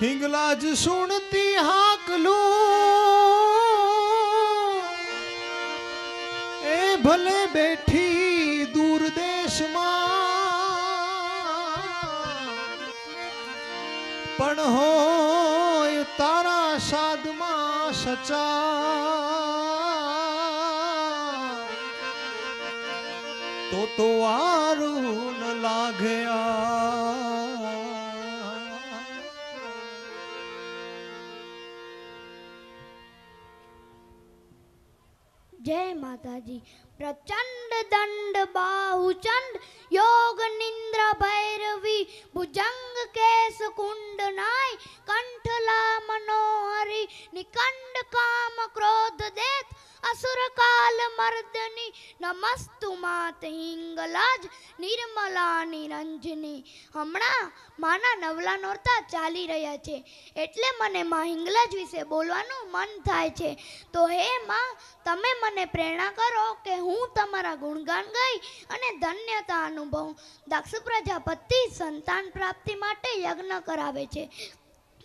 હિંગલાજ સુણતી હાકલું એ ભલે બેઠી દૂર દેશમાં પણ હોય તારા સાધમાં સચા તો તો આરું ન લાગ્યા જય માતાજી પ્રચંડ દંડ બાહુચંડ યોગ નિંદ્રા ભૈરવી ભુજંગ કેશ કુંડ અસુરકાલ મર્દની નમસ્તુ માત હિંગલાજ નિર્મલા નિરંજની હમણાં માના નવલા નોરતા ચાલી રહ્યા છે એટલે મને માં હિંગલાજ વિશે બોલવાનું મન થાય છે તો હે માં તમે મને પ્રેરણા કરો કે હું તમારા ગુણગાન ગઈ અને ધન્યતા અનુભવ દક્ષ પ્રજાપતિ સંતાન પ્રાપ્તિ માટે યજ્ઞ કરાવે છે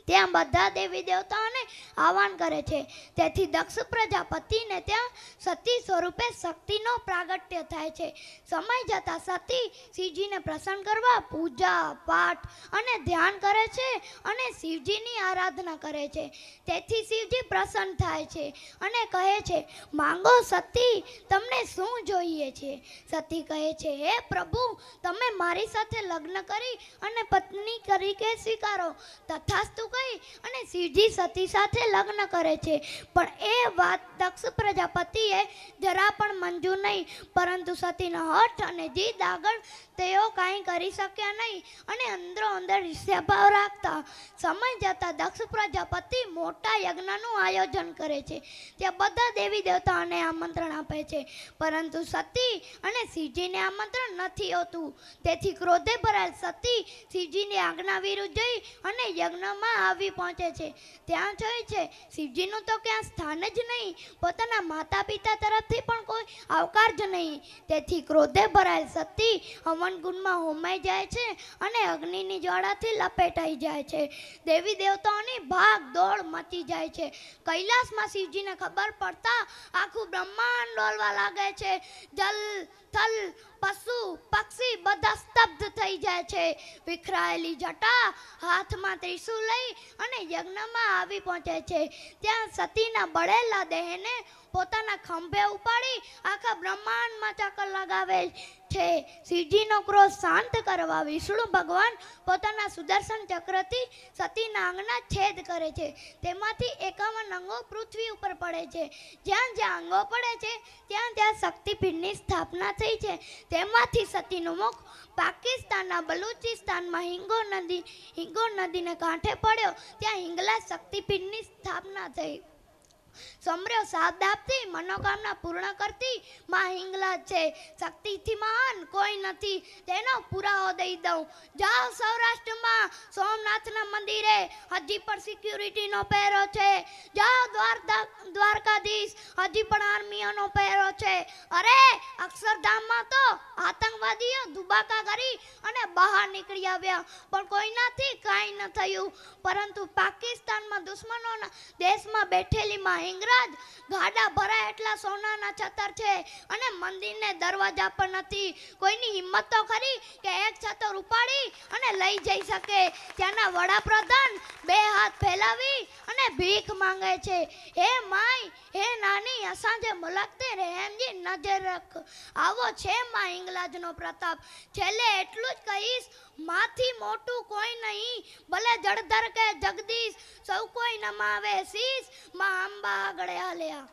ત્યાં બધા દેવી દેવતાઓને આહવાન કરે છે તેથી દક્ષ પ્રજાપતિને ત્યાં સતી સ્વરૂપે શક્તિનો પ્રાગટ્ય થાય છે સમય જતાં સતી શિવજીને પ્રસન્ન કરવા પૂજા પાઠ અને ધ્યાન કરે છે અને શિવજીની આરાધના કરે છે તેથી શિવજી પ્રસન્ન થાય છે અને કહે છે માંગો સતી તમને શું જોઈએ છે સતી કહે છે હે પ્રભુ તમે મારી સાથે લગ્ન કરી અને પત્ની તરીકે સ્વીકારો તથાસ્તુ ગઈ અને સીધી સતી સાથે લગ્ન કરે છે પણ એ વાત દક્ષ પ્રજાપતિએ જરા પણ મંજૂર નહીં પરંતુ સતીનો હઠ અને જીદ આગળ તેઓ કાંઈ કરી શક્યા નહીં અને અંદરો અંદર ઈર્ષ્યાભાવ રાખતા સમય જતાં દક્ષ પ્રજાપતિ મોટા યજ્ઞનું આયોજન કરે છે ત્યાં બધા દેવી દેવતાઓને આમંત્રણ આપે છે પરંતુ સતી અને સીજીને આમંત્રણ નથી હોતું તેથી ક્રોધે ભરાયેલ સતી સીજીની આજ્ઞા વિરુદ્ધ જઈ અને યજ્ઞમાં આવી પહોંચે છે ત્યાં જઈ છે શિવજીનું તો ક્યાં સ્થાન જ નહીં પોતાના માતા પિતા તરફથી પણ કોઈ આવકાર જ નહીં તેથી ક્રોધે ભરાયેલ સતી હવન ગુણમાં હોમાઈ જાય છે અને અગ્નિની જ્વાળાથી લપેટાઈ જાય છે દેવી દેવતાઓની ભાગ દોડ મચી જાય છે કૈલાસમાં શિવજીને ખબર પડતા આખું બ્રહ્માંડ ડોલવા લાગે છે જલ સ્થળ પશુ પક્ષી બધા સ્તબ્ધ થઈ જાય છે વિખરાયેલી જટા હાથમાં ત્રિશુ લઈ અને યજ્ઞમાં આવી પહોંચે છે ત્યાં સતીના બળેલા દેહને પોતાના ખંભે ઉપાડી આખા બ્રહ્માંડમાં ચક્કર લગાવે છે શિવજીનો ક્રોધ શાંત કરવા વિષ્ણુ ભગવાન પોતાના સુદર્શન ચક્રથી સતી નાંગના છેદ કરે છે તેમાંથી એકાવન અંગો પૃથ્વી ઉપર પડે છે જ્યાં જ્યાં અંગો પડે છે ત્યાં ત્યાં શક્તિપીઠની સ્થાપના થઈ છે તેમાંથી સતીનું મુખ પાકિસ્તાનના બલુચિસ્તાનમાં હિંગો નદી હિંગો નદીને કાંઠે પડ્યો ત્યાં હિંગલા શક્તિપીઠની સ્થાપના થઈ સમર્યો શાબ્દાબથી મનોકામના પૂર્ણ કરતી માં હિંગલા છે શક્તિથી મહાન કોઈ નથી તેનો પુરાવો દઈ દઉં જાઓ સૌરાષ્ટ્રમાં સોમનાથના મંદિરે હજી પણ સિક્યુરિટીનો પહેરો છે જાઓ દ્વારકા દ્વારકાધીશ હજી પણ આર્મીઓનો પહેરો છે અરે અક્ષરધામમાં તો આતંકવાદીઓ દુબાકા કરી અને બહાર નીકળી આવ્યા પણ કોઈનાથી કાંઈ ન થયું પરંતુ પાકિસ્તાનમાં દુશ્મનોના દેશમાં બેઠેલી માં હિંગરાજ ગાડા ભરાય એટલા સોનાના છતર છે અને મંદિરને દરવાજા પણ નથી કોઈની હિંમત તો ખરી કે એક છતર ઉપાડી અને લઈ જઈ શકે ત્યાંના વડાપ્રધાન બે હાથ ફેલાવી અને ભીખ માંગે છે હે માય હે નાની અસાંજે મલકતે રહેમજી નજર રખ આવો છે માં હિંગલાજનો પ્રતાપ છેલ્લે એટલું જ કહીશ માથી મોટું કોઈ નહીં ભલે જળધર કે જગદીશ સૌ કોઈ નમાવે શીશ માં આંબા આગળ હાલ્યા